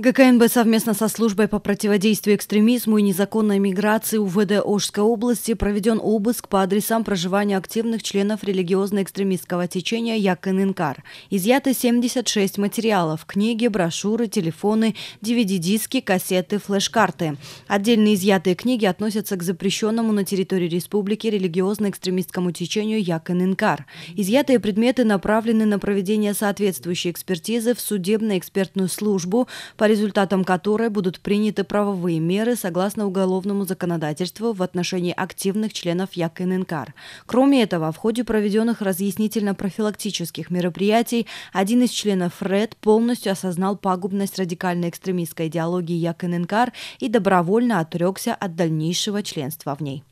ГКНБ совместно со службой по противодействию экстремизму и незаконной миграции УВД Ожской области проведен обыск по адресам проживания активных членов религиозно-экстремистского течения Якын Инкар. Изъяты 76 материалов – книги, брошюры, телефоны, DVD-диски, кассеты, флеш-карты. Отдельные изъятые книги относятся к запрещенному на территории республики религиозно-экстремистскому течению Якын Инкар. Изъятые предметы направлены на проведение соответствующей экспертизы в судебно-экспертную службу по результатам которой будут приняты правовые меры согласно уголовному законодательству в отношении активных членов Як Кроме этого, в ходе проведенных разъяснительно-профилактических мероприятий один из членов РЭД полностью осознал пагубность радикально-экстремистской идеологии Як и добровольно отрекся от дальнейшего членства в ней.